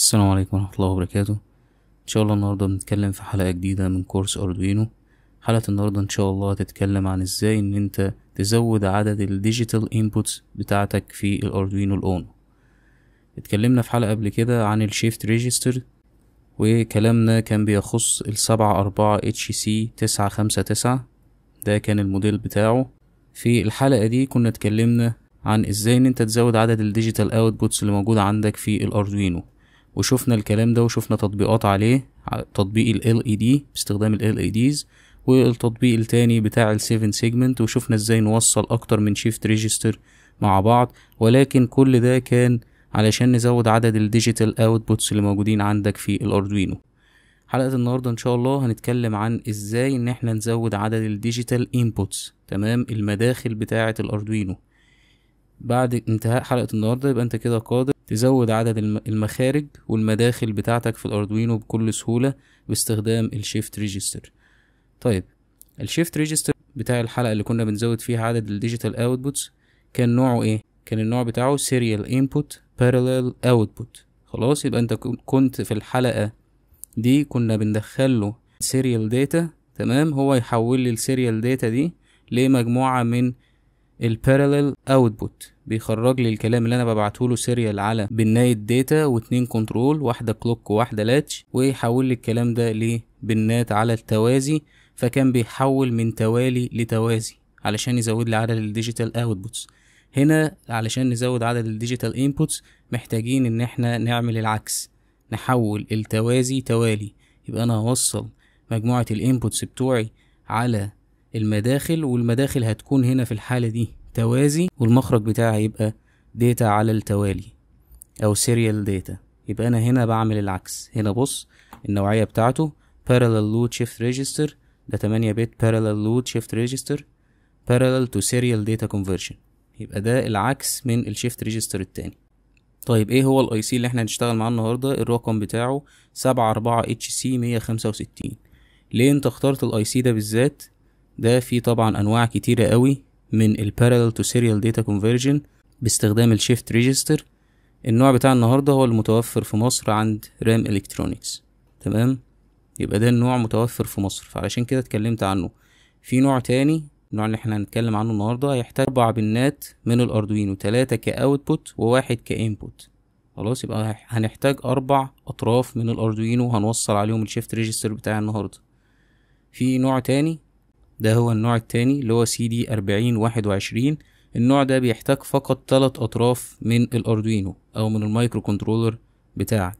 السلام عليكم ورحمة الله وبركاته إن شاء الله النهاردة بنتكلم في حلقة جديدة من كورس أردوينو حلقة النهاردة إن شاء الله هتتكلم عن إزاي إن أنت تزود عدد الديجيتال إنبوتس بتاعتك في الأردوينو الأون اتكلمنا في حلقة قبل كده عن الشيفت ريجستر وكلامنا كان بيخص السبعة أربعة اتش سي تسعة خمسة تسعة ده كان الموديل بتاعه في الحلقة دي كنا اتكلمنا عن ازاي ان انت تزود عدد الديجيتال اوتبوتس اللي موجودة عندك في الاردوينو وشوفنا الكلام ده وشوفنا تطبيقات عليه تطبيق ال LED باستخدام ال LEDs والتطبيق التاني بتاع ال 7 سيجمنت وشوفنا ازاي نوصل اكتر من شيفت ريجستر مع بعض ولكن كل ده كان علشان نزود عدد الديجيتال اوتبوتس اللي موجودين عندك في الاردوينو حلقة النهاردة ان شاء الله هنتكلم عن ازاي ان احنا نزود عدد الديجيتال انبوتس تمام المداخل بتاعة الاردوينو بعد انتهاء حلقة النهاردة يبقى انت كده قادر تزود عدد المخارج والمداخل بتاعتك في الاردوينو بكل سهولة باستخدام الشيفت ريجستر طيب الشيفت ريجستر بتاع الحلقة اللي كنا بنزود فيها عدد الديجيتال اوتبوتس كان نوعه ايه كان النوع بتاعه سيريال انبوت بارلل اوتبوت خلاص يبقى انت كنت في الحلقة دي كنا بندخل له سيريال داتا تمام هو يحول لي السيريال داتا دي لمجموعة من البارلل اوتبوت بيخرج لي الكلام اللي انا ببعته له سيريال على بنايه داتا واتنين كنترول واحده كلوك وواحده لاتش ويحول لي الكلام ده لبنات على التوازي فكان بيحول من توالي لتوازي علشان يزود لي عدد الديجيتال اوتبوتس هنا علشان نزود عدد الديجيتال انبوتس محتاجين ان احنا نعمل العكس نحول التوازي توالي يبقى انا هوصل مجموعه الانبوتس بتوعي على المداخل والمداخل هتكون هنا في الحالة دي توازي والمخرج بتاعها يبقى داتا على التوالي أو سيريال داتا يبقى أنا هنا بعمل العكس هنا بص النوعية بتاعته parallel load shift register ده 8 بت parallel load shift register parallel to serial data conversion يبقى ده العكس من الشيفت ريجستر التاني طيب ايه هو الاي سي اللي احنا هنشتغل معاه النهارده الرقم بتاعه 74 اتش سي 165 ليه انت اخترت الاي سي ده بالذات ده في طبعا انواع كتيرة قوي من البارالل تو سيريال داتا كونفرجن باستخدام الشيفت ريجستر النوع بتاع النهاردة هو المتوفر في مصر عند رام الكترونيكس تمام يبقى ده النوع متوفر في مصر فعلشان كده اتكلمت عنه في نوع تاني النوع اللي احنا هنتكلم عنه النهاردة هيحتاج أربع بنات من الأردوينو تلاتة كأوتبوت وواحد كإنبوت خلاص يبقى هنحتاج أربع أطراف من الأردوينو هنوصل عليهم الشيفت ريجستر بتاع النهاردة في نوع تاني ده هو النوع التاني اللي هو سي دي أربعين واحد وعشرين النوع ده بيحتاج فقط تلات أطراف من الأردوينو أو من المايكرو كنترولر بتاعك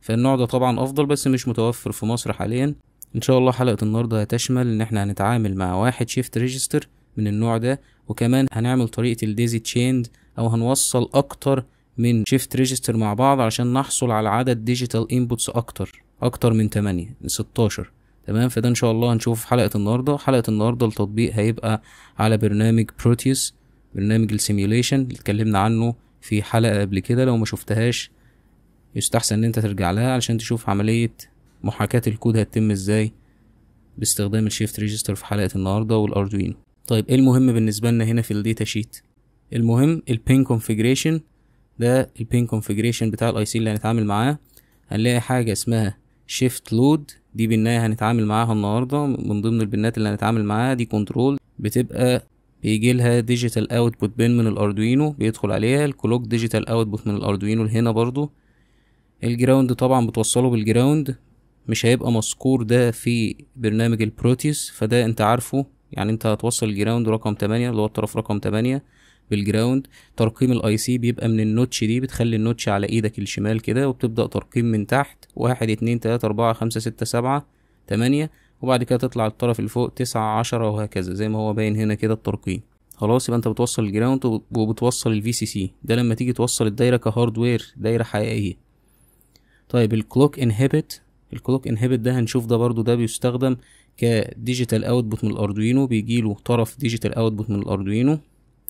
فالنوع ده طبعا أفضل بس مش متوفر في مصر حاليا إن شاء الله حلقة النهاردة هتشمل إن إحنا هنتعامل مع واحد شيفت ريجستر من النوع ده وكمان هنعمل طريقة الديزي تشيند أو هنوصل أكتر من شيفت ريجستر مع بعض عشان نحصل على عدد ديجيتال انبوتس أكتر أكتر من 8 16 تمام فده ان شاء الله هنشوف حلقه النهارده حلقه النهارده التطبيق هيبقى على برنامج بروتيوس برنامج السيميوليشن اللي اتكلمنا عنه في حلقه قبل كده لو ما شفتهاش يستحسن ان انت ترجع لها علشان تشوف عمليه محاكاه الكود هتتم ازاي باستخدام الشيفت ريجستر في حلقه النهارده والاردوينو طيب ايه المهم بالنسبه لنا هنا في الداتا شيت المهم البين كونفيجريشن ده البين كونفيجريشن بتاع الاي سي اللي هنتعامل معاه هنلاقي حاجه اسمها شيفت لود دي بنايه هنتعامل معاها النهارده من ضمن البنات اللي هنتعامل معاها دي كنترول بتبقى بيجي لها ديجيتال اوتبوت بين من الاردوينو بيدخل عليها الكلوك ديجيتال اوتبوت من الاردوينو لهنا برضو الجراوند طبعا بتوصله بالجراوند مش هيبقى مذكور ده في برنامج البروتيس فده انت عارفه يعني انت هتوصل الجراوند رقم تمانية اللي هو الطرف رقم تمانية بالجراوند ترقيم الاي سي بيبقى من النوتش دي بتخلي النوتش على ايدك الشمال كده وبتبدا ترقيم من تحت واحد اتنين تلاته اربعه خمسه سته سبعه تمانيه وبعد كده تطلع الطرف اللي فوق تسعة عشرة وهكذا زي ما هو باين هنا كده الترقيم خلاص يبقى انت بتوصل الجراوند وبتوصل الفي سي سي ده لما تيجي توصل الدايره كهاردوير دايره حقيقيه طيب الكلوك انهبت الكلوك انهبت ده هنشوف ده برضو ده بيستخدم كديجيتال اوتبوت من الاردوينو بيجيله طرف ديجيتال اوتبوت من الاردوينو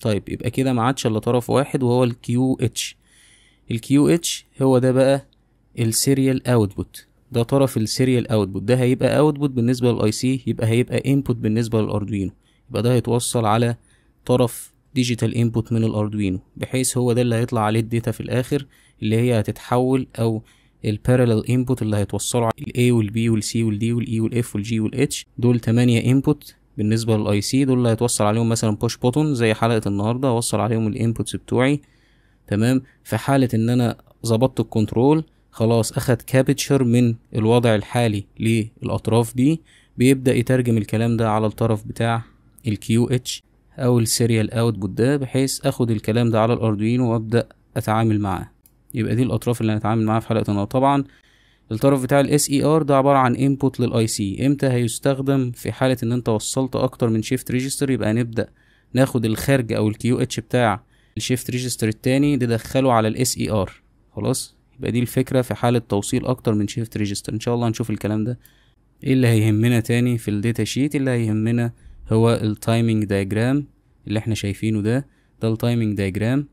طيب يبقى كده ما عادش الا طرف واحد وهو الكيو اتش الكيو اتش هو ده بقى السيريال اوتبوت ده طرف السيريال اوتبوت ده هيبقى اوتبوت بالنسبه للاي سي يبقى هيبقى انبوت بالنسبه للاردوينو يبقى ده هيتوصل على طرف ديجيتال انبوت من الاردوينو بحيث هو ده اللي هيطلع عليه الداتا في الاخر اللي هي هتتحول او البارلل انبوت اللي هيتوصلوا على الاي والبي والسي والدي والاي e والاف والجي والاتش دول 8 انبوت بالنسبة للاي سي دول اللي هيتوصل عليهم مثلا بوش بوتون زي حلقة النهاردة هوصل عليهم الانبوتس بتوعي تمام في حالة ان انا ظبطت الكنترول خلاص اخد كابتشر من الوضع الحالي للاطراف دي بيبدأ يترجم الكلام ده على الطرف بتاع الكيو اتش او السيريال اوتبوت ده بحيث اخد الكلام ده على الاردوينو وابدأ اتعامل معاه يبقى دي الاطراف اللي هنتعامل معاها في حلقة النهاردة طبعا الطرف بتاع الاس اي ار e ده عباره عن انبوت للاي سي امتى هيستخدم في حاله ان انت وصلت اكتر من شيفت ريجستر يبقى نبدا ناخد الخارج او الكيو اتش بتاع الشيفت ريجستر التاني ندخله على الاس اي ار e خلاص يبقى دي الفكره في حاله توصيل اكتر من شيفت ريجستر ان شاء الله هنشوف الكلام ده ايه اللي هيهمنا تاني في الداتا شيت اللي هيهمنا هو التايمينج دايجرام اللي احنا شايفينه ده ده التايمينج دايجرام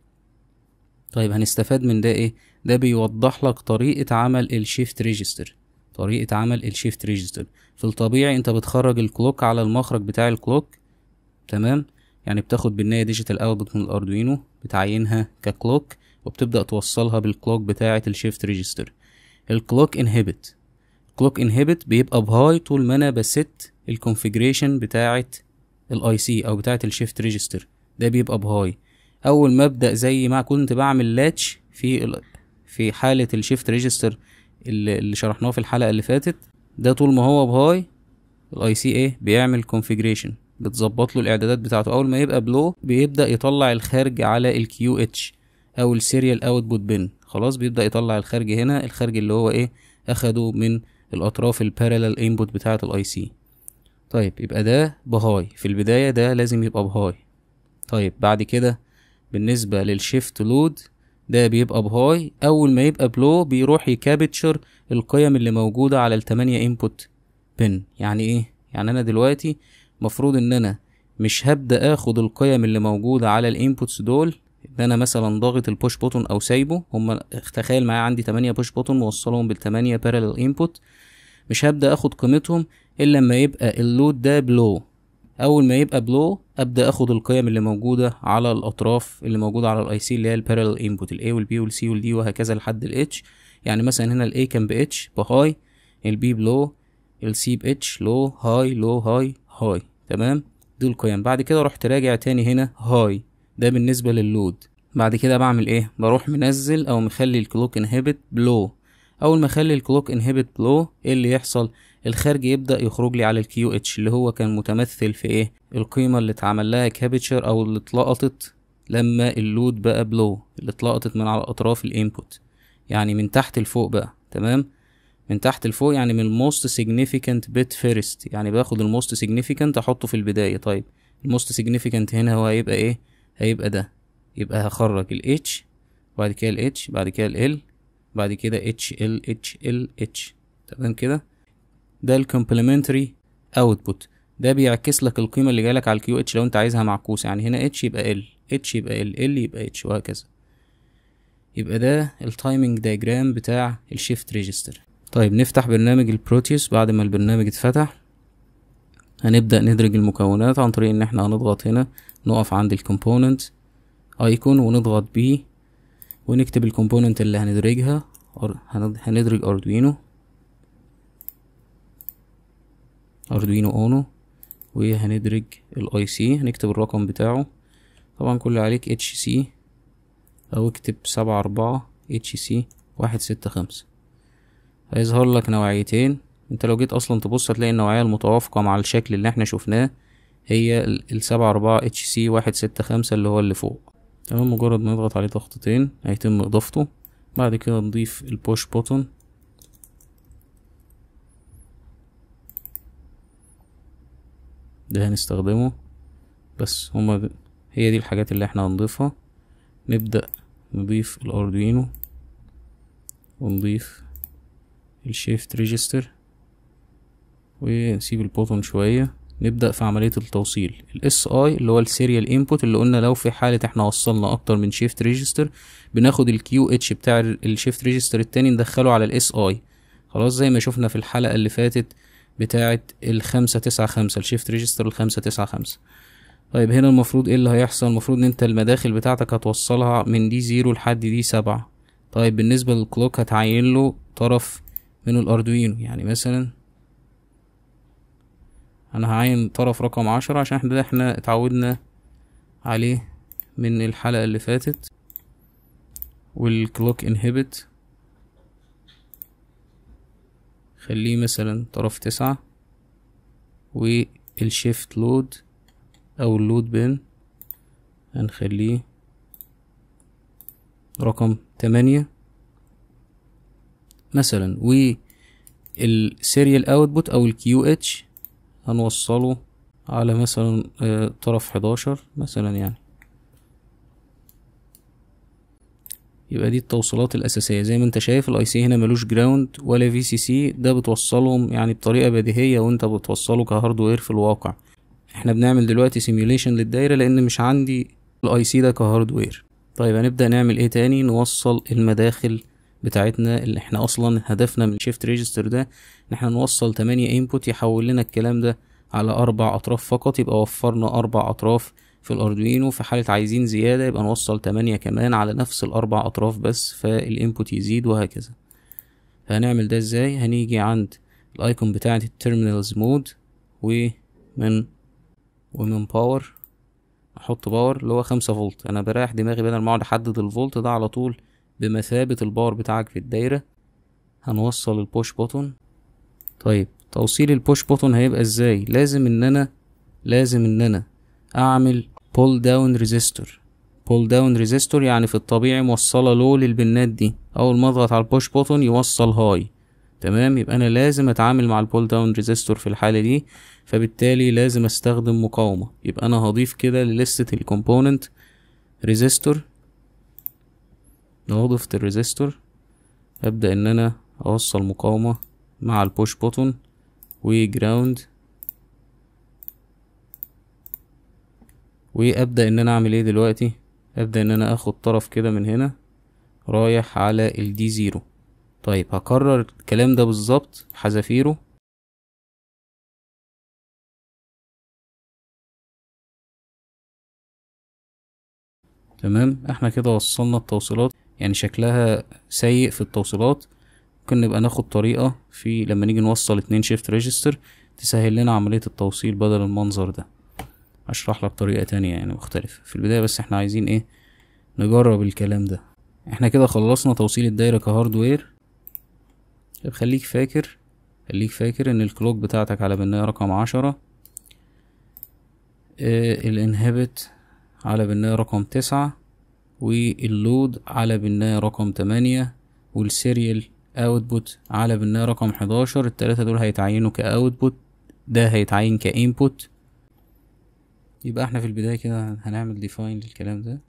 طيب هنستفاد من ده ايه ده بيوضح لك طريقة عمل الشيفت ريجستر طريقة عمل الشيفت ريجستر في الطبيعي انت بتخرج الكلوك على المخرج بتاع الكلوك تمام يعني بتاخد بناية ديجيتال اوتبوت من الاردوينو بتعينها ككلوك وبتبدأ توصلها بالكلوك بتاعة الشيفت ريجستر الكلوك انهبت كلوك انهبت بيبقى بهاي طول ما انا بست الكونفيجريشن بتاعة الاي سي او بتاعة الشيفت ريجستر ده بيبقى بهاي اول ما ابدأ زي ما كنت بعمل لاتش في في حالة الشيفت ريجستر اللي شرحناه في الحلقة اللي فاتت ده طول ما هو بهاي الاي سي ايه بيعمل كونفيجريشن بتظبط له الاعدادات بتاعته اول ما يبقى بلو بيبدا يطلع الخارج على الكيو اتش او السيريال اوتبوت بن خلاص بيبدا يطلع الخارج هنا الخارج اللي هو ايه اخده من الاطراف البارالل انبوت بتاعه الاي سي طيب يبقى ده بهاي في البدايه ده لازم يبقى بهاي طيب بعد كده بالنسبه للشيفت لود ده بيبقى بهاي اول ما يبقى بلو بيروح يكابتشر القيم اللي موجودة على التمانية انبوت بن يعني ايه يعني انا دلوقتي مفروض ان انا مش هبدأ اخد القيم اللي موجودة على الانبوتس دول ان انا مثلا ضاغط البوش بوتون او سايبه هما تخيل معايا عندي تمانية بوش بوتون موصلهم بالتمانية بارلل انبوت مش هبدأ اخد قيمتهم الا لما يبقى اللود ده بلو اول ما يبقى بلو ابدا اخد القيم اللي موجوده على الاطراف اللي موجوده على الاي سي اللي هي البارلل انبوت الاي والبي والسي والدي وهكذا لحد الاتش يعني مثلا هنا الاي كان باتش بهاي البي بلو السي باتش لو هاي لو هاي هاي تمام دي القيم بعد كده رحت راجع تاني هنا هاي ده بالنسبه لللود بعد كده بعمل ايه بروح منزل او مخلي الكلوك انهبت بلو اول ما اخلي الكلوك انهبت بلو ايه اللي يحصل الخارج يبدأ يخرج لي على الكيو اتش اللي هو كان متمثل في ايه القيمة اللي اتعمل لها كابتشر او اللي اتلقطت لما اللود بقى بلو اللي اتلقطت من على اطراف الانبوت يعني من تحت لفوق بقى تمام من تحت لفوق يعني من الموست سيجنيفيكانت بت فيرست يعني باخد الموست سيجنيفيكانت احطه في البداية طيب الموست سيجنيفيكانت هنا هو هيبقى ايه هيبقى ده يبقى هخرج الاتش بعد كده الاتش بعد كده ال بعد كده اتش ال اتش ال اتش تمام كده ده الكومبلمنتري اوتبوت ده بيعكس لك القيمه اللي جايلك على الكيو اتش لو انت عايزها معكوسه يعني هنا اتش يبقى ال اتش يبقى ال ال يبقى اتش وهكذا يبقى ده التايمنج دايجرام بتاع الشيفت ريجستر طيب نفتح برنامج البروتيوس بعد ما البرنامج اتفتح هنبدأ ندرج المكونات عن طريق ان احنا هنضغط هنا نقف عند الكومبوننت ايكون ونضغط بيه ونكتب الكومبوننت اللي هندرجها هندرج اردوينو اردوينو اونو وهندرج الاي سي هنكتب الرقم بتاعه طبعا كل عليك اتش سي او اكتب سبعة اربعة اتش سي واحد ستة خمسة هيظهر لك نوعيتين انت لو جيت اصلا تبص هتلاقي النوعية المتوافقة مع الشكل اللي احنا شفناه هي السبعة اربعة اتش سي واحد ستة خمسة اللي هو اللي فوق تمام مجرد ما نضغط عليه ضغطتين هيتم اضافته بعد كده نضيف البوش بوتون ده هنستخدمه بس هما هي دي الحاجات اللي احنا هنضيفها نبدأ نضيف الاردوينو ونضيف الشيفت ريجستر ونسيب البوتون شوية نبدأ في عملية التوصيل الاس اي اللي هو السيريال انبوت اللي قلنا لو في حالة احنا وصلنا اكتر من شيفت ريجستر بناخد الكيو اتش بتاع الشيفت ريجستر التاني ندخله على الاس اي خلاص زي ما شفنا في الحلقة اللي فاتت بتاعة الخمسة تسعة خمسة الشيفت ريجستر الخمسة تسعة خمسة طيب هنا المفروض ايه اللي هيحصل المفروض ان انت المداخل بتاعتك هتوصلها من دي زيرو لحد دي سبعة طيب بالنسبة للكلوك هتعين له طرف من الاردوينو يعني مثلا انا هعين طرف رقم عشرة عشان احنا ده احنا اتعودنا عليه من الحلقة اللي فاتت والكلوك انهبت خليه مثلا طرف تسعة والشيفت لود او اللود بين هنخليه رقم تمانية مثلا والسيريال اوتبوت او الكيو اتش هنوصله على مثلا آه، طرف حداشر مثلا يعني يبقى دي التوصيلات الاساسيه زي ما انت شايف الاي سي هنا ملوش جراوند ولا في سي سي ده بتوصلهم يعني بطريقه بديهيه وانت بتوصله كهاردوير في الواقع احنا بنعمل دلوقتي سيميوليشن للدايره لان مش عندي الاي سي ده كهاردوير طيب هنبدا نعمل ايه تاني نوصل المداخل بتاعتنا اللي احنا اصلا هدفنا من شيفت ريجستر ده ان احنا نوصل 8 انبوت يحول لنا الكلام ده على اربع اطراف فقط يبقى وفرنا اربع اطراف في الأردوينو في حالة عايزين زيادة يبقى نوصل تمانية كمان على نفس الأربع أطراف بس فالإنبوت يزيد وهكذا هنعمل ده إزاي هنيجي عند الأيكون بتاعة التيرمينالز مود ومن ومن باور احط باور اللي هو خمسة فولت انا بريح دماغي بدل ما اقعد احدد الفولت ده على طول بمثابة الباور بتاعك في الدايرة هنوصل البوش بوتون طيب توصيل البوش بوتون هيبقى ازاي لازم ان انا لازم ان انا اعمل pull down resistor pull down resistor يعني في الطبيعي موصلة لو للبنات دي أول ما أضغط على البوش بوتون يوصل هاي تمام يبقى أنا لازم أتعامل مع البول داون ريزيستور في الحالة دي فبالتالي لازم أستخدم مقاومة يبقى أنا هضيف كده للستة الكومبوننت ريزيستور لو ضفت الريزيستور أبدأ إن أنا أوصل مقاومة مع البوش بوتون وجراوند وابدأ ان انا اعمل ايه دلوقتي ابدأ ان انا اخد طرف كده من هنا رايح على الدي زيرو طيب هكرر الكلام ده بالظبط حذافيره تمام احنا كده وصلنا التوصيلات يعني شكلها سيء في التوصيلات ممكن نبقى ناخد طريقة في لما نيجي نوصل اتنين شيفت ريجستر تسهل لنا عملية التوصيل بدل المنظر ده اشرح لك بطريقة تانية يعني مختلفة في البداية بس احنا عايزين ايه نجرب الكلام ده احنا كده خلصنا توصيل الدايرة كهاردوير طب خليك فاكر خليك فاكر ان الكلوك بتاعتك على بناية رقم عشرة اه الانهبت على بناية رقم تسعة واللود على بناية رقم تمانية والسيريال اوتبوت على بناية رقم حداشر التلاتة دول هيتعينوا كاوتبوت ده هيتعين كانبوت يبقى احنا في البداية كده هنعمل ديفاين للكلام ده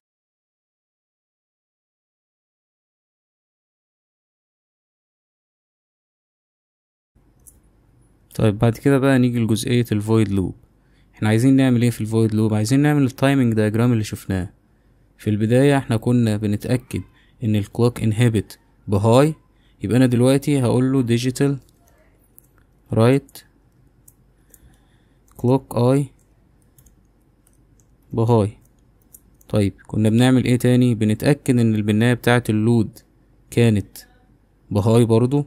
طيب بعد كده بقى نيجي لجزئية الفويد لوب احنا عايزين نعمل ايه في الفويد لوب عايزين نعمل التايمنج دايجرام اللي شفناه في البداية احنا كنا بنتأكد ان الكلوك انهبت بهاي يبقى انا دلوقتي هقول له ديجيتال رايت كلوك اي بهاي طيب كنا بنعمل ايه تاني بنتأكد ان البناية بتاعة اللود كانت بهاي برضو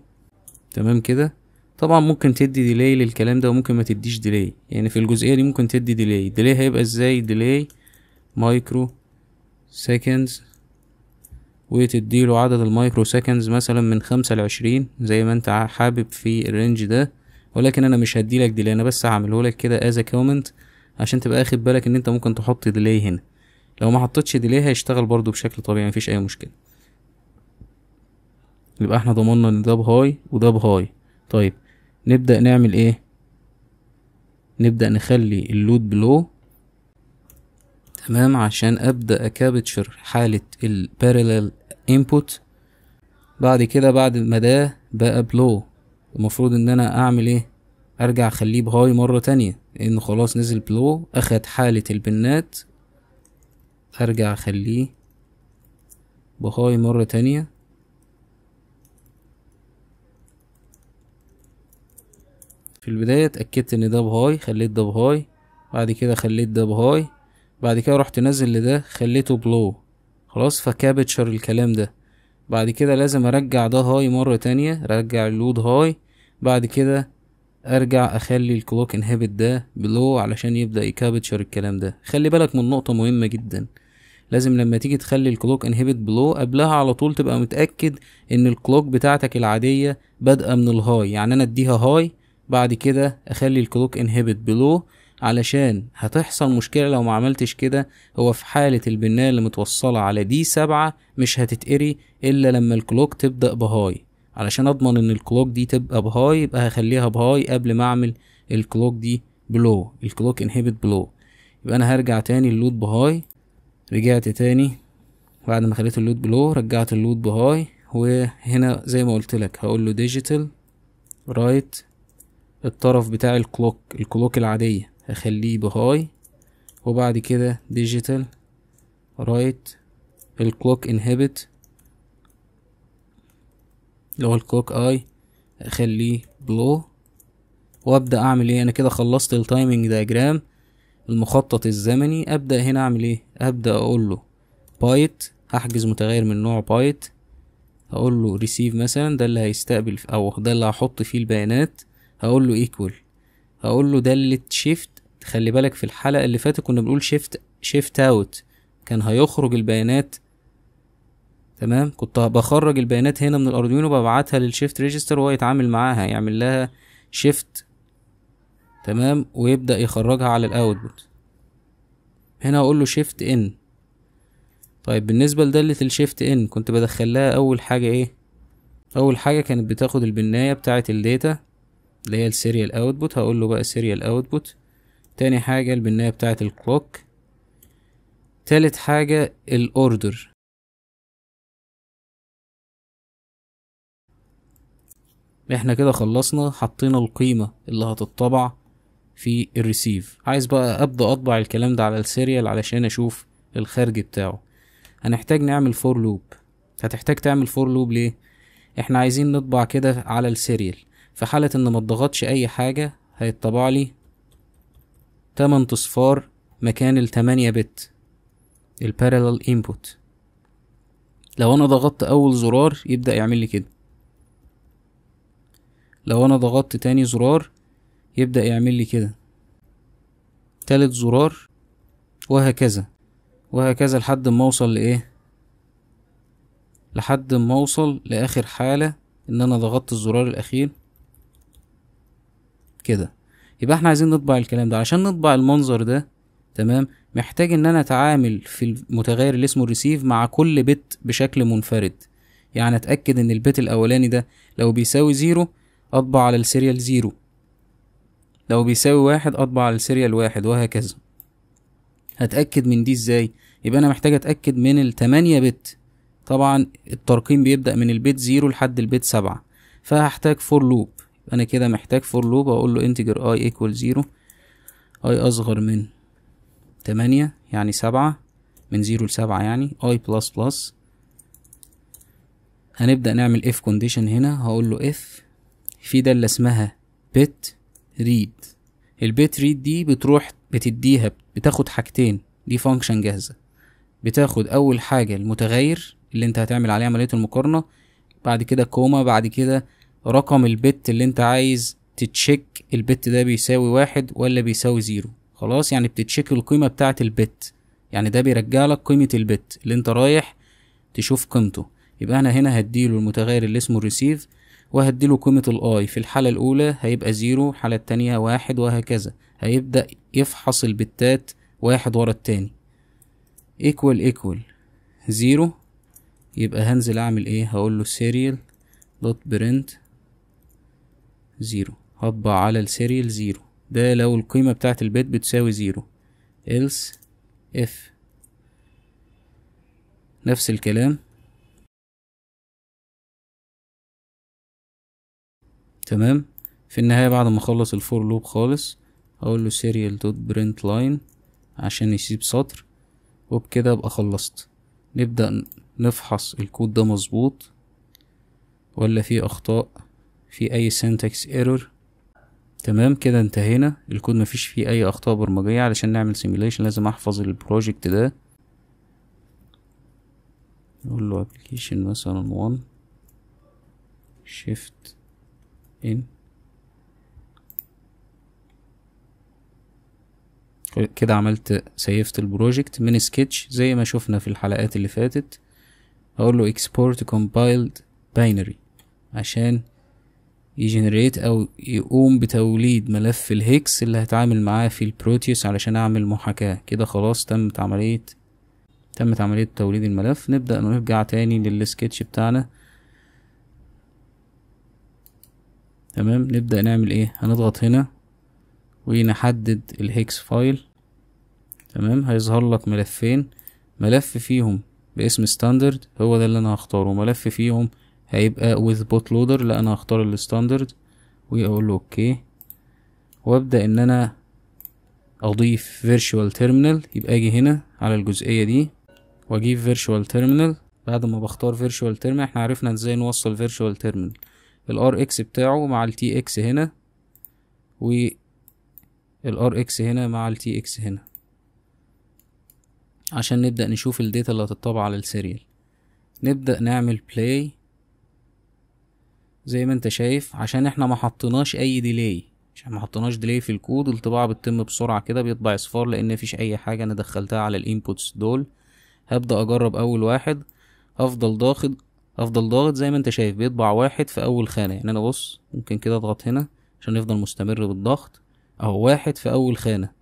تمام كده طبعا ممكن تدي ديلي للكلام ده وممكن ما تديش ديلي يعني في الجزئية دي ممكن تدي ديلي الديلي هيبقى ازاي ديلي مايكرو سكندز وتديله عدد المايكرو سكندز مثلا من خمسة لعشرين زي ما انت حابب في الرينج ده ولكن انا مش هديلك ديلي انا بس هعمله لك كده از كومنت عشان تبقى اخد بالك ان انت ممكن تحط ديلي هنا لو ما حطيتش ديلي هيشتغل برضو بشكل طبيعي مفيش اي مشكله يبقى احنا ضمننا ان ده بهاي وده بهاي طيب نبدأ نعمل ايه نبدأ نخلي اللود بلو تمام عشان أبدأ أكابتشر حالة البارلل انبوت بعد كده بعد ما ده بقى بلو المفروض ان انا اعمل ايه ارجع اخليه بهاي مرة تانية لانه خلاص نزل بلو اخد حالة البنات ارجع اخليه بهاي مرة تانية في البداية اتأكدت ان ده بهاي خليت ده بهاي بعد كده خليت ده بهاي بعد كده رحت نزل لده خليته بلو خلاص فكابتشر الكلام ده بعد كده لازم ارجع ده هاي مرة تانية ارجع اللود هاي بعد كده ارجع اخلي الكلوك انهبت ده بلو علشان يبدا يكابتشر الكلام ده خلي بالك من نقطه مهمه جدا لازم لما تيجي تخلي الكلوك انهبت بلو قبلها على طول تبقى متاكد ان الكلوك بتاعتك العاديه بادئه من الهاي يعني انا اديها هاي بعد كده اخلي الكلوك انهبت بلو علشان هتحصل مشكلة لو ما عملتش كده هو في حالة البناية اللي متوصلة على دي سبعة مش هتتقري إلا لما الكلوك تبدأ بهاي علشان اضمن ان الكلوك دي تبقى بهاي يبقى هخليها بهاي قبل ما اعمل الكلوك دي بلو الكلوك انهبت بلو يبقى انا هرجع تاني اللود بهاي رجعت تاني بعد ما خليت اللود بلو رجعت اللود بهاي وهنا زي ما قلت لك هقول له ديجيتال رايت الطرف بتاع الكلوك الكلوك العادية هخليه بهاي وبعد كده ديجيتال رايت الكلوك انهبت اللي هو الكوك اي اخليه بلو وابدا اعمل ايه انا كده خلصت التايمنج دايجرام المخطط الزمني ابدا هنا اعمل ايه ابدا اقول له بايت هحجز متغير من نوع بايت هقول له ريسيف مثلا ده اللي هيستقبل او ده اللي هحط فيه البيانات هقول له ايكوال هقول له دالة شيفت خلي بالك في الحلقة اللي فاتت كنا بنقول شيفت شيفت اوت كان هيخرج البيانات تمام كنت بخرج البيانات هنا من الاردوينو وببعتها للشيفت ريجستر وهو يتعامل معاها يعمل لها شيفت تمام ويبدا يخرجها على الاوتبوت هنا اقول له شيفت ان طيب بالنسبه لداله الشيفت ان كنت بدخل لها اول حاجه ايه اول حاجه كانت بتاخد البنايه بتاعه الداتا اللي هي السيريال اوتبوت هقول له بقى سيريال اوتبوت تاني حاجه البنايه بتاعه الكلوك تالت حاجه الاوردر احنا كده خلصنا حطينا القيمة اللي هتطبع في الريسيف عايز بقى ابدا اطبع الكلام ده على السيريال علشان اشوف الخارج بتاعه هنحتاج نعمل فور لوب هتحتاج تعمل فور لوب ليه احنا عايزين نطبع كده على السيريال في حالة ان ما تضغطش اي حاجة هيطبع لي 8 اصفار مكان ال 8 بت البارلل انبوت لو انا ضغطت اول زرار يبدأ يعمل لي كده لو انا ضغطت تاني زرار يبدأ يعمل لي كده تالت زرار وهكذا وهكذا لحد ما اوصل لايه لحد ما اوصل لاخر حالة ان انا ضغطت الزرار الاخير كده يبقى احنا عايزين نطبع الكلام ده عشان نطبع المنظر ده تمام محتاج ان انا اتعامل في المتغير اللي اسمه الريسيف مع كل بت بشكل منفرد يعني اتاكد ان البت الاولاني ده لو بيساوي زيرو أطبع على السيريال زيرو لو بيساوي واحد أطبع على السيريال واحد وهكذا هتأكد من دي ازاي يبقى أنا محتاج أتأكد من التمانية بت طبعا الترقيم بيبدأ من البيت زيرو لحد البيت سبعة فهحتاج فور لوب أنا كده محتاج فور لوب أقول له انتجر اي ايكوال زيرو اي أصغر من تمانية يعني سبعة من زيرو لسبعة يعني اي بلس بلس هنبدأ نعمل اف كونديشن هنا هقول له اف في دالة اسمها بت ريد البيت ريد دي بتروح بتديها بتاخد حاجتين دي فانكشن جاهزة بتاخد أول حاجة المتغير اللي انت هتعمل عليه عملية المقارنة بعد كده كوما بعد كده رقم البت اللي انت عايز تتشيك البت ده بيساوي واحد ولا بيساوي زيرو خلاص يعني بتتشيك القيمة بتاعة البت يعني ده بيرجع لك قيمة البت اللي انت رايح تشوف قيمته يبقى انا هنا هديله المتغير اللي اسمه الريسيف وهديله قيمة الاي في الحالة الأولى هيبقى زيرو الحالة التانية واحد وهكذا هيبدأ يفحص البتات واحد ورا التاني ايكوال ايكوال زيرو يبقى هنزل أعمل ايه هقول له سيريال دوت برنت زيرو هطبع على السيريال زيرو ده لو القيمة بتاعة البيت بتساوي زيرو else if نفس الكلام تمام في النهاية بعد ما اخلص الفور لوب خالص هقول له سيريال دوت برنت لاين عشان يسيب سطر وبكده ابقى خلصت نبدأ نفحص الكود ده مظبوط ولا في اخطاء في اي سينتاكس ايرور تمام كده انتهينا الكود مفيش فيه اي اخطاء برمجية علشان نعمل سيميليشن لازم احفظ البروجكت ده نقول له ابلكيشن مثلا 1 شيفت ان كده عملت سيفت البروجكت من سكتش زي ما شفنا في الحلقات اللي فاتت هقول له export compiled binary عشان يجنريت او يقوم بتوليد ملف الهيكس اللي هتعامل معاه في البروتيوس علشان اعمل محاكاة كده خلاص تمت عملية تمت عملية توليد الملف نبدأ نرجع تاني للسكتش بتاعنا تمام نبدأ نعمل ايه هنضغط هنا ونحدد الهيكس فايل تمام هيظهر لك ملفين ملف فيهم باسم ستاندرد هو ده اللي انا هختاره ملف فيهم هيبقى with لودر لا انا هختار الستاندرد واقول له اوكي وابدا ان انا اضيف فيرتشوال تيرمينال يبقى اجي هنا على الجزئيه دي واجيب فيرتشوال تيرمينال بعد ما بختار فيرتشوال تيرمينال احنا عرفنا ازاي نوصل فيرتشوال تيرمينال الار اكس بتاعه مع التي اكس هنا والار اكس هنا مع التي اكس هنا عشان نبدأ نشوف الداتا اللي هتطبع على السيريال نبدأ نعمل بلاي زي ما انت شايف عشان احنا ما حطيناش اي ديلي عشان ما حطيناش ديلي في الكود الطباعة بتتم بسرعة كده بيطبع اصفار لان مفيش اي حاجة انا دخلتها على الانبوتس دول هبدأ اجرب اول واحد هفضل ضاغط افضل ضاغط زي ما انت شايف بيطبع واحد في اول خانة يعني انا بص ممكن كده اضغط هنا عشان يفضل مستمر بالضغط اهو واحد في اول خانة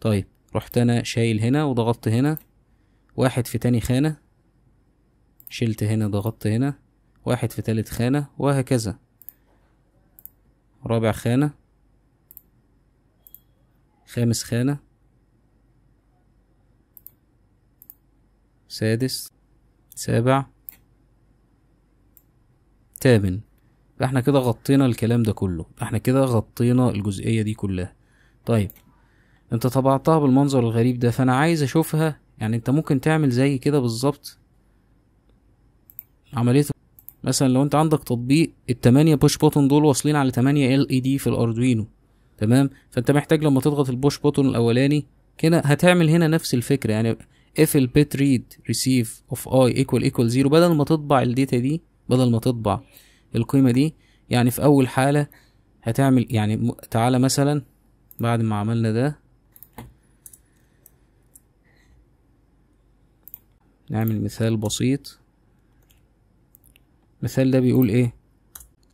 طيب رحت انا شايل هنا وضغطت هنا واحد في تاني خانة شلت هنا ضغطت هنا واحد في تالت خانة وهكذا رابع خانة خامس خانة سادس سابع التامن فاحنا كده غطينا الكلام ده كله احنا كده غطينا الجزئية دي كلها طيب انت طبعتها بالمنظر الغريب ده فانا عايز اشوفها يعني انت ممكن تعمل زي كده بالظبط عملية مثلا لو انت عندك تطبيق التمانية بوش بوتون دول واصلين على تمانية ال اي دي في الاردوينو تمام فانت محتاج لما تضغط البوش بوتون الاولاني كده هتعمل هنا نفس الفكرة يعني if البيت ريد ريسيف اوف اي ايكوال ايكوال زيرو بدل ما تطبع الداتا دي بدل ما تطبع القيمة دي يعني في أول حالة هتعمل يعني تعالى مثلا بعد ما عملنا ده نعمل مثال بسيط المثال ده بيقول ايه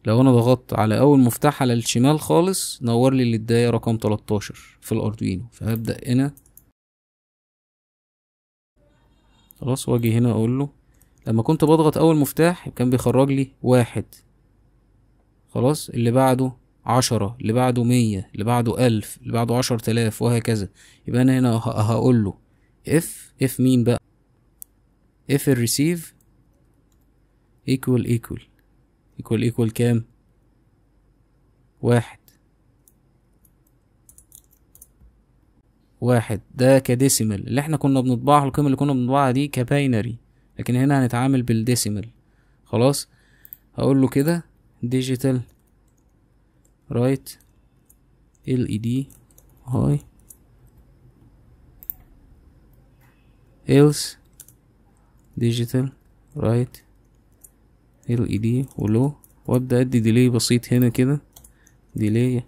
لو انا ضغطت على اول مفتاح على الشمال خالص نور لي الداية رقم 13 في الاردوينو فهبدأ هنا خلاص واجي هنا اقول له لما كنت بضغط اول مفتاح كان بيخرج لي واحد خلاص اللي بعده عشرة اللي بعده مية اللي بعده ألف اللي بعده عشر تلاف وهكذا يبقى أنا هنا هقول له اف اف مين بقى اف الريسيف ايكوال ايكوال ايكوال ايكوال كام واحد واحد ده كديسيمال اللي احنا كنا بنطبعها القيمة اللي كنا بنطبعها دي كباينري لكن هنا هنتعامل بالديسيمال خلاص هقول له كده ديجيتال رايت ال اي دي هاي else ال اي دي ولو وابدأ ادي ديلي بسيط هنا كده ديلي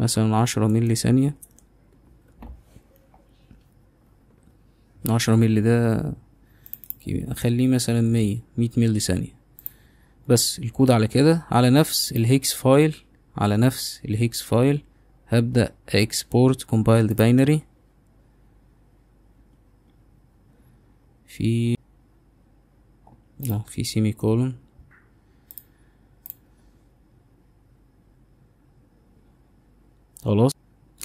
مثلا عشرة ملي ثانية عشرة ملي ده اخليه مثلا مية مية ملي ثانية بس الكود على كده على نفس الهيكس فايل على نفس الهيكس فايل هبدأ اكسبورت كومبايلد باينري في اه في سيمي كولون خلاص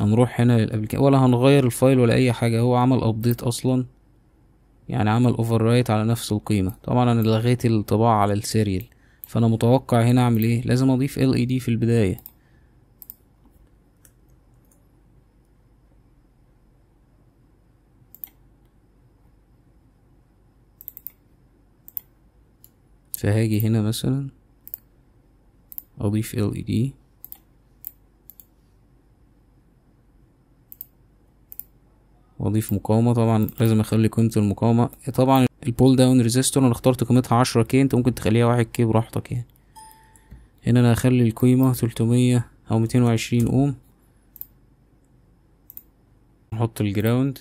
هنروح هنا للابلكيشن ولا هنغير الفايل ولا اي حاجه هو عمل ابديت اصلا يعني عمل اوفر رايت على نفس القيمة طبعا انا لغيت الطباعة على السيريال فانا متوقع هنا اعمل ايه لازم اضيف ال اي دي في البداية فهاجي هنا مثلا اضيف ال اي دي واضيف مقاومه طبعا لازم اخلي قيمه المقاومه طبعا البول داون ريزيستور انا اخترت قيمتها عشرة كي انت ممكن تخليها واحد كي براحتك يعني هنا انا هخلي القيمه تلتمية او ميتين وعشرين اوم نحط الجراوند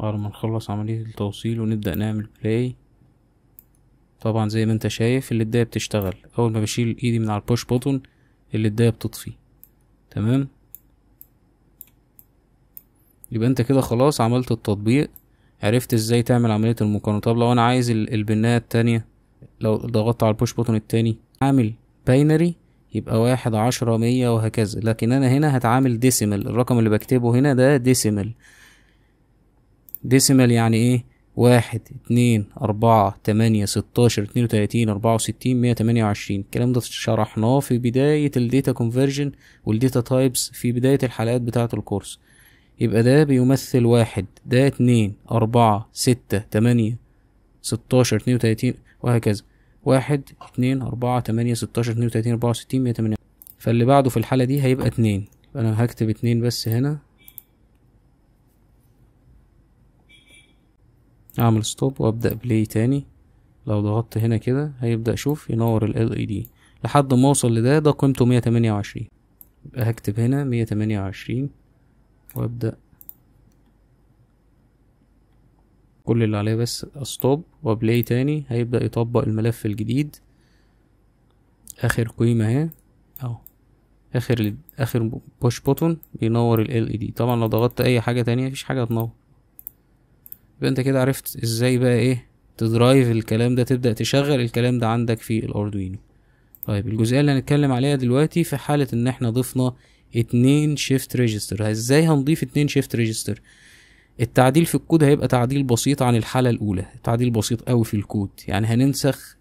بعد ما نخلص عمليه التوصيل ونبدا نعمل بلاي طبعا زي ما انت شايف الدايه بتشتغل اول ما بشيل ايدي من على البوش بوتون الدايه بتطفي تمام يبقى انت كده خلاص عملت التطبيق عرفت ازاي تعمل عملية المقارنة طب لو انا عايز البناية التانية لو ضغطت على البوش بوتون التاني عامل باينري يبقى واحد عشرة مية وهكذا لكن انا هنا هتعامل ديسيمال الرقم اللي بكتبه هنا ده ديسيمال ديسيمال يعني ايه واحد اتنين اربعة تمانية ستاشر اتنين وتلاتين اربعة وستين مية تمانية وعشرين الكلام ده شرحناه في بداية الديتا كونفرجن والديتا تايبس في بداية الحلقات بتاعة الكورس يبقى ده بيمثل واحد ده اتنين أربعة ستة تمانية ستاشر اتنين وتلاتين وهكذا واحد اتنين أربعة تمانية ستاشر اتنين وتلاتين أربعة وستين مية تمانية فاللي بعده في الحالة دي هيبقى اتنين أنا هكتب اتنين بس هنا أعمل ستوب وأبدأ بلاي تاني لو ضغطت هنا كده هيبدأ شوف ينور ال LED دي لحد ما اوصل لده ده قيمته مية تمانية وعشرين هكتب هنا مية تمانية وعشرين وابدأ كل اللي عليه بس استوب وابلاي تاني هيبدأ يطبق الملف الجديد اخر قيمة اهي اهو اخر اخر بوش بوتون بينور ال LED طبعا لو ضغطت اي حاجة تانية مفيش حاجة هتنور يبقى انت كده عرفت ازاي بقى ايه تدرايف الكلام ده تبدأ تشغل الكلام ده عندك في الاردوينو طيب الجزئية اللي هنتكلم عليها دلوقتي في حالة ان احنا ضفنا اتنين شيفت ريجستر ازاي هنضيف اتنين شيفت ريجستر التعديل في الكود هيبقى تعديل بسيط عن الحالة الأولى تعديل بسيط قوي في الكود يعني هننسخ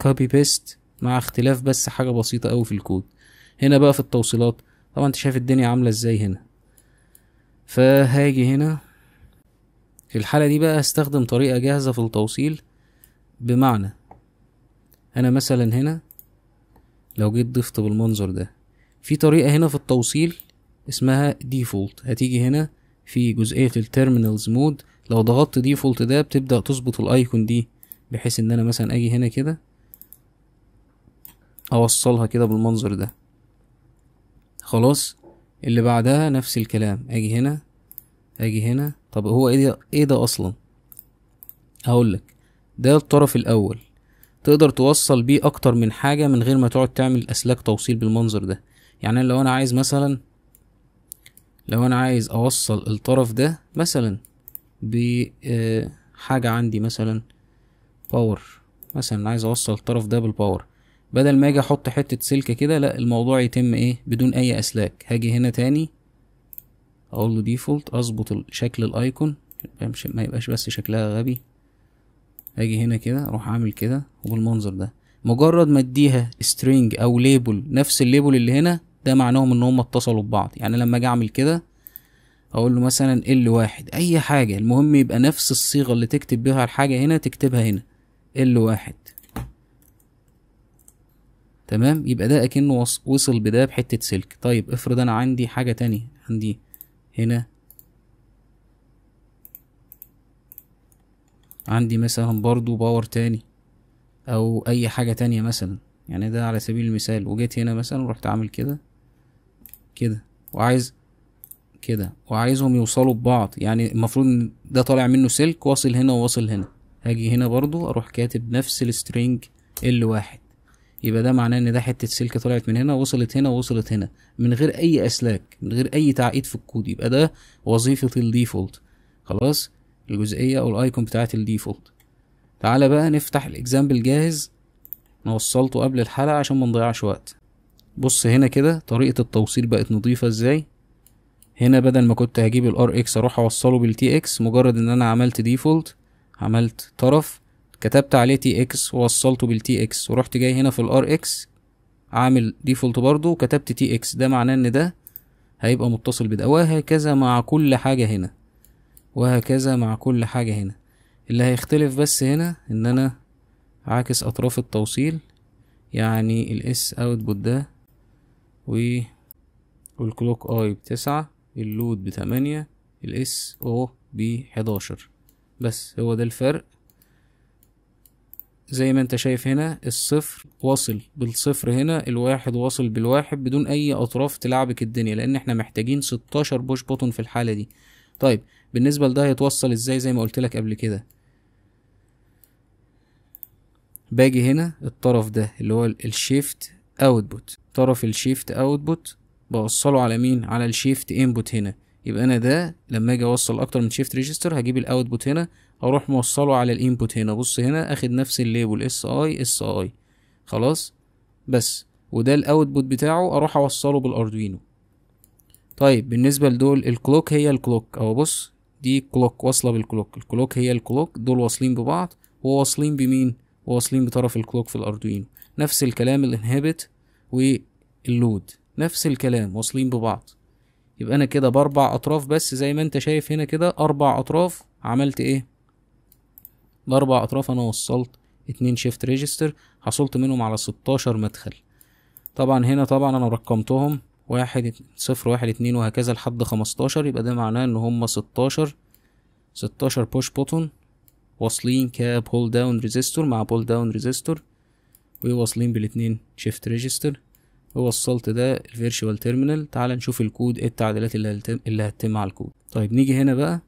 كوبي بيست مع اختلاف بس حاجة بسيطة قوي في الكود هنا بقى في التوصيلات طبعا انت شايف الدنيا عاملة ازاي هنا فهاجي هنا في الحالة دي بقى هستخدم طريقة جاهزة في التوصيل بمعنى انا مثلا هنا لو جيت ضفت بالمنظر ده في طريقة هنا في التوصيل اسمها ديفولت هتيجي هنا في جزئية التيرمينالز مود لو ضغطت ديفولت ده بتبدأ تظبط الايكون دي بحيث ان انا مثلا اجي هنا كده اوصلها كده بالمنظر ده خلاص اللي بعدها نفس الكلام اجي هنا اجي هنا طب هو ايه ده ايه ده اصلا هقولك ده الطرف الاول تقدر توصل بيه اكتر من حاجة من غير ما تقعد تعمل اسلاك توصيل بالمنظر ده يعني لو انا عايز مثلا لو انا عايز اوصل الطرف ده مثلا بحاجة آه، عندي مثلا باور مثلا عايز اوصل الطرف ده بالباور بدل ما اجي احط حتة سلك كده لا الموضوع يتم ايه بدون اي اسلاك هاجي هنا تاني اقول له ديفولت اظبط شكل الايكون ما يبقاش بس شكلها غبي اجي هنا كده اروح اعمل كده وبالمنظر ده مجرد ما اديها سترينج او ليبل نفس الليبل اللي هنا ده معناهم ان هم اتصلوا ببعض يعني لما اجي اعمل كده اقول له مثلا ال واحد اي حاجة المهم يبقى نفس الصيغة اللي تكتب بيها الحاجة هنا تكتبها هنا ال واحد تمام يبقى ده اكنه وصل بده بحتة سلك طيب افرض انا عندي حاجة تانية عندي هنا عندي مثلا برضو باور تاني او اي حاجة تانية مثلا يعني ده على سبيل المثال وجيت هنا مثلا ورحت عامل كده كده وعايز كده وعايزهم يوصلوا ببعض يعني المفروض ان ده طالع منه سلك واصل هنا وواصل هنا هاجي هنا برضو اروح كاتب نفس السترينج ال واحد يبقى ده معناه ان ده حته سلك طلعت من هنا وصلت هنا ووصلت هنا من غير اي اسلاك من غير اي تعقيد في الكود يبقى ده وظيفه الديفولت خلاص الجزئيه او الايكون بتاعت الديفولت تعالى بقى نفتح الاكزامبل جاهز انا وصلته قبل الحلقه عشان ما نضيعش وقت بص هنا كده طريقة التوصيل بقت نظيفة ازاي هنا بدل ما كنت هجيب الار اكس اروح اوصله بالتي اكس مجرد ان انا عملت ديفولت عملت طرف كتبت عليه تي اكس ووصلته بالتي اكس ورحت جاي هنا في الار اكس عامل ديفولت برضو وكتبت تي اكس ده معناه ان ده هيبقى متصل بده وهكذا مع كل حاجة هنا وهكذا مع كل حاجة هنا اللي هيختلف بس هنا ان انا عاكس اطراف التوصيل يعني الاس اوتبوت ده والكلوك اي بتسعة اللود بتمانية الاس او بي حداشر بس هو ده الفرق زي ما انت شايف هنا الصفر واصل بالصفر هنا الواحد واصل بالواحد بدون اي اطراف تلعبك الدنيا لان احنا محتاجين 16 بوش بوتون في الحالة دي طيب بالنسبة لده هيتوصل ازاي زي ما قلت لك قبل كده باجي هنا الطرف ده اللي هو الشيفت اوتبوت طرف الشيفت اوتبوت بوصله على مين على الشيفت انبوت هنا يبقى انا ده لما اجي اوصل اكتر من شيفت ريجستر هجيب الاوتبوت هنا اروح موصله على الانبوت هنا بص هنا اخد نفس الليبل اس اي اس اي خلاص بس وده الاوتبوت بتاعه اروح اوصله بالاردوينو طيب بالنسبه لدول الكلوك هي الكلوك اهو بص دي كلوك واصله بالكلوك الكلوك هي الكلوك دول واصلين ببعض وواصلين بمين واصلين بطرف الكلوك في الاردوينو نفس الكلام الانهبت واللود نفس الكلام واصلين ببعض يبقى انا كده باربع اطراف بس زي ما انت شايف هنا كده اربع اطراف عملت ايه باربع اطراف انا وصلت اتنين شيفت ريجستر حصلت منهم على ستاشر مدخل طبعا هنا طبعا انا رقمتهم واحد صفر واحد اتنين وهكذا لحد خمستاشر يبقى ده معناه ان هما ستاشر ستاشر بوش بوتون واصلين كبول داون ريزيستور مع بول داون ريزيستور وواصلين بالاتنين شيفت ريجستر ووصلت ده الفيرشوال تيرمينال تعال نشوف الكود ايه التعديلات اللي هتتم اللي هتتم على الكود طيب نيجي هنا بقى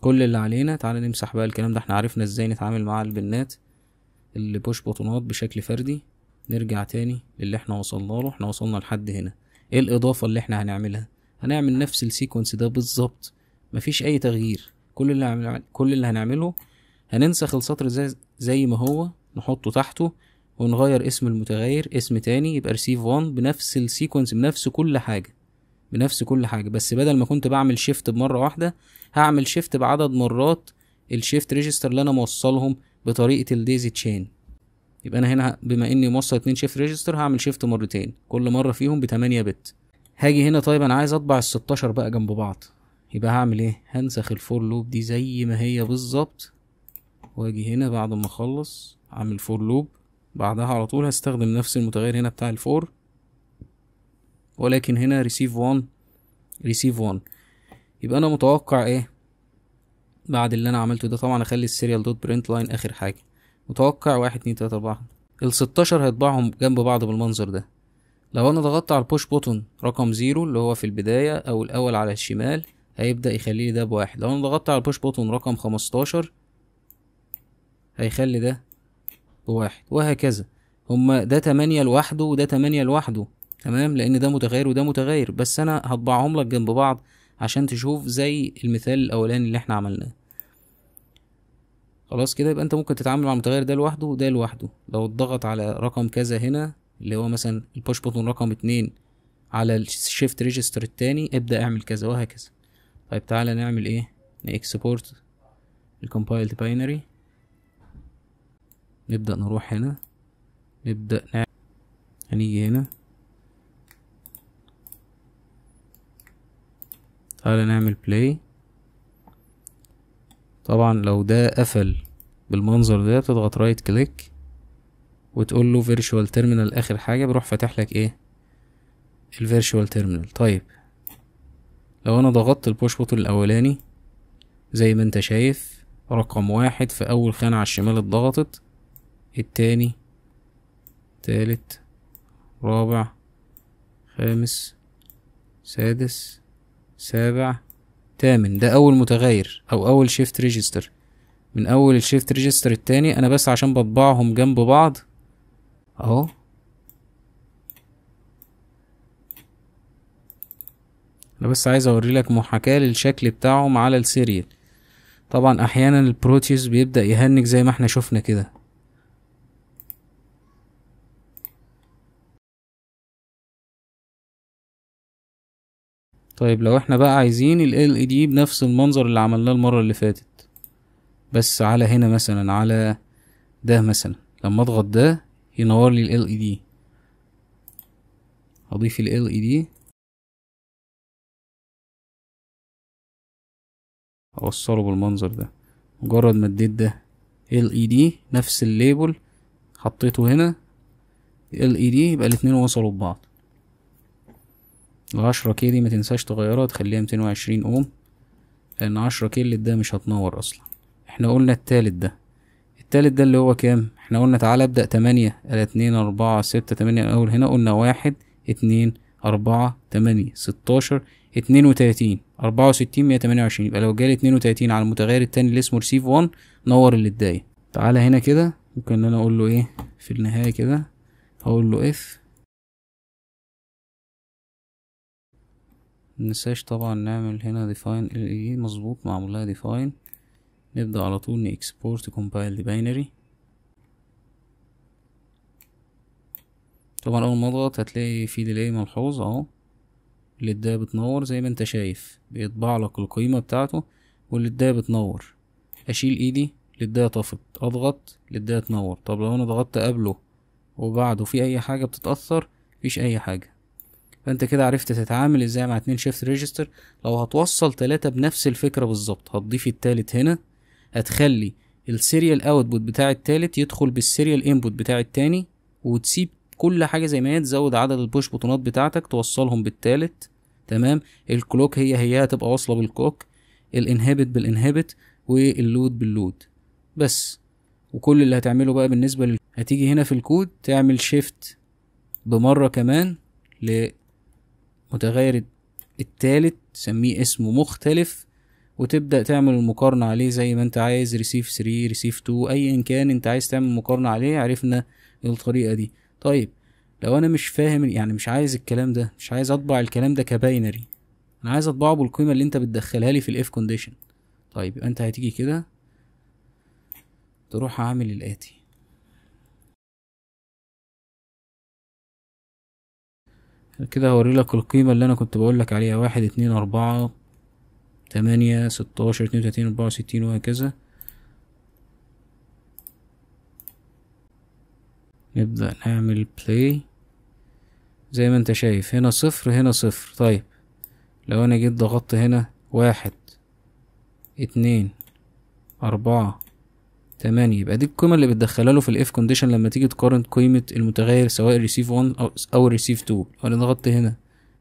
كل اللي علينا تعال نمسح بقى الكلام ده احنا عرفنا ازاي نتعامل مع البنات اللي بوش بطونات بشكل فردي نرجع تاني للي احنا وصلنا له احنا وصلنا لحد هنا ايه الاضافة اللي احنا هنعملها هنعمل نفس السيكونس ده بالظبط مفيش اي تغيير كل اللي كل اللي هنعمله هننسخ السطر زي, زي ما هو نحطه تحته ونغير اسم المتغير اسم تاني يبقى ريسيف 1 بنفس السيكونس بنفس كل حاجة بنفس كل حاجة بس بدل ما كنت بعمل شيفت بمرة واحدة هعمل شيفت بعدد مرات الشيفت ريجستر اللي انا موصلهم بطريقة الديزي تشين يبقى انا هنا بما اني موصل اتنين شيفت ريجستر هعمل شيفت مرتين كل مرة فيهم بتمانية بت هاجي هنا طيب انا عايز اطبع 16 بقى جنب بعض يبقى هعمل ايه هنسخ الفور لوب دي زي ما هي بالظبط واجي هنا بعد ما اخلص اعمل فور لوب بعدها على طول هستخدم نفس المتغير هنا بتاع الفور ولكن هنا ريسيف 1 ريسيف 1 يبقى انا متوقع ايه بعد اللي انا عملته ده طبعا اخلي السيريال دوت برنت لاين اخر حاجه متوقع واحد اتنين تلاته اربعه ال 16 هيطبعهم جنب بعض بالمنظر ده لو انا ضغطت على البوش بوتون رقم زيرو اللي هو في البدايه او الاول على الشمال هيبدا يخلي لي ده بواحد لو انا ضغطت على البوش بوتون رقم خمستاشر هيخلي ده بواحد وهكذا هما ده تمانية لوحده وده تمانية لوحده تمام لان ده متغير وده متغير بس انا هطبعهم لك جنب بعض عشان تشوف زي المثال الاولاني اللي احنا عملناه خلاص كده يبقى انت ممكن تتعامل مع المتغير ده لوحده وده لوحده لو اتضغط على رقم كذا هنا اللي هو مثلا البوش بوتون رقم اتنين على الشيفت ريجستر التاني ابدأ اعمل كذا وهكذا طيب تعالى نعمل ايه نإكسبورت الكومبايلد باينري نبدأ نروح هنا نبدأ نعمل هنيجي هنا تعالى نعمل بلاي طبعا لو ده قفل بالمنظر ده بتضغط رايت كليك وتقول له فيرتشوال تيرمينال اخر حاجه بيروح فاتح لك ايه الفيرتشوال تيرمينال طيب لو انا ضغطت البوش بوتون الاولاني زي ما انت شايف رقم واحد في اول خانه على الشمال اتضغطت التاني تالت رابع خامس سادس سابع تامن ده أول متغير أو أول شيفت ريجستر من أول الشيفت ريجستر التاني أنا بس عشان بطبعهم جنب بعض أهو أنا بس عايز أوريلك محاكاة للشكل بتاعهم على السيريال طبعا أحيانا البروتيوس بيبدأ يهنج زي ما احنا شفنا كده طيب لو احنا بقى عايزين ال LED بنفس المنظر اللي عملناه المرة اللي فاتت بس على هنا مثلا على ده مثلا لما اضغط ده ينور لي ال LED اضيف ال LED اوصله بالمنظر ده مجرد ما اديت ده LED نفس الليبل حطيته هنا LED يبقى الاتنين وصلوا ببعض العشرة كي دي ما تنساش تغيرها تخليها ميتين وعشرين اوم لان عشرة كي اللي ده مش هتنور اصلا احنا قلنا التالت ده التالت ده اللي هو كام احنا قلنا تعالى ابدأ تمانية على اتنين اربعة ستة تمانية اول هنا قلنا واحد اتنين أربعة تمانية ستاشر اتنين وتلاتين أربعة وستين مية تمانية وعشرين يبقى لو جالي اتنين وتلاتين على المتغير التاني اللي اسمه ريسيف وان نور اللي اتضايق تعالى هنا كده ممكن ان انا اقول له ايه في النهاية كده هقول له اف ننساش طبعا نعمل هنا define le e، مظبوط معمولها ديفاين define نبدأ على طول نexport compile the binary طبعا اول ما اضغط هتلاقي في ديلي ملحوظ اهو الليداية بتنور زي ما انت شايف بيطبع لك القيمة بتاعته والليداية بتنور اشيل ايدي الليداية طفت اضغط الليداية تنور طب لو انا ضغطت قبله وبعده في اي حاجة بتتأثر مفيش اي حاجة فانت كده عرفت تتعامل ازاي مع اتنين شيفت ريجستر لو هتوصل تلاتة بنفس الفكرة بالظبط هتضيف التالت هنا هتخلي السيريال اوتبوت بتاع التالت يدخل بالسيريال انبوت بتاع التاني وتسيب كل حاجة زي ما هي تزود عدد البوش بوتونات بتاعتك توصلهم بالتالت تمام الكلوك هي هي هتبقى واصلة بالكوك الانهبت بالانهبت واللود باللود بس وكل اللي هتعمله بقى بالنسبة لل... هتيجي هنا في الكود تعمل شيفت بمرة كمان ل متغير التالت سميه اسم مختلف وتبدأ تعمل المقارنة عليه زي ما انت عايز ريسيف 3 ريسيف 2 ايا كان انت عايز تعمل مقارنة عليه عرفنا الطريقة دي طيب لو انا مش فاهم يعني مش عايز الكلام ده مش عايز اطبع الكلام ده كباينري انا عايز اطبعه بالقيمة اللي انت بتدخلها لي في الاف كونديشن طيب انت هتيجي كده تروح عامل الاتي كده هوري لك القيمة اللي انا كنت بقول لك عليها واحد اتنين اربعة تمانية ستاشر اتنين وتلاتين اربعة وستين وهكذا نبدأ نعمل بلاي زي ما انت شايف هنا صفر هنا صفر طيب لو انا جيت ضغطت هنا واحد اتنين اربعة تمام يبقى دي القيمه اللي بتدخلها له في الاف كونديشن لما تيجي تقارن قيمه المتغير سواء الريسيف 1 او او الريسيف 2 ضغطت هنا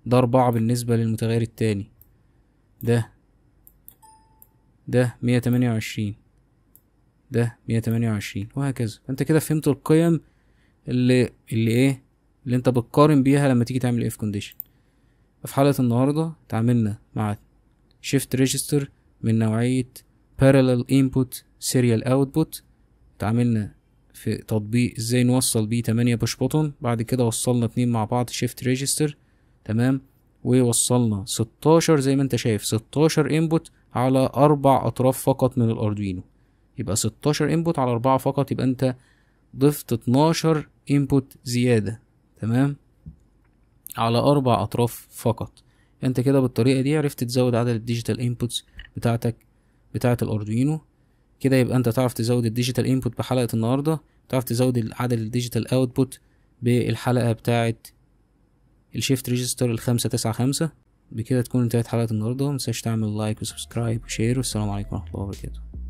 ده 4 بالنسبه للمتغير التاني ده ده 128 ده 128 وهكذا فانت كده فهمت القيم اللي اللي ايه اللي انت بتقارن بيها لما تيجي تعمل اف كونديشن في حلقه النهارده تعاملنا مع شيفت ريجستر من نوعيه parallel input serial output اتعاملنا في تطبيق ازاي نوصل بيه تمانية بوش بوتون بعد كده وصلنا اتنين مع بعض شيفت ريجستر تمام ووصلنا ستاشر زي ما انت شايف ستاشر انبوت على اربع اطراف فقط من الاردوينو يبقى ستاشر انبوت على اربعة فقط يبقى انت ضفت اتناشر انبوت زيادة تمام على اربع اطراف فقط انت كده بالطريقة دي عرفت تزود عدد الديجيتال انبوتس بتاعتك بتاعة الأردوينو كده يبقى انت تعرف تزود الديجيتال انبوت بحلقة النهاردة تعرف تزود عدد الديجيتال اوتبوت بالحلقة بتاعة الشيفت ريجستر الخمسة تسعة خمسة بكده تكون انتهت حلقة النهاردة متنساش تعمل لايك وسبسكرايب وشير والسلام عليكم ورحمة الله وبركاته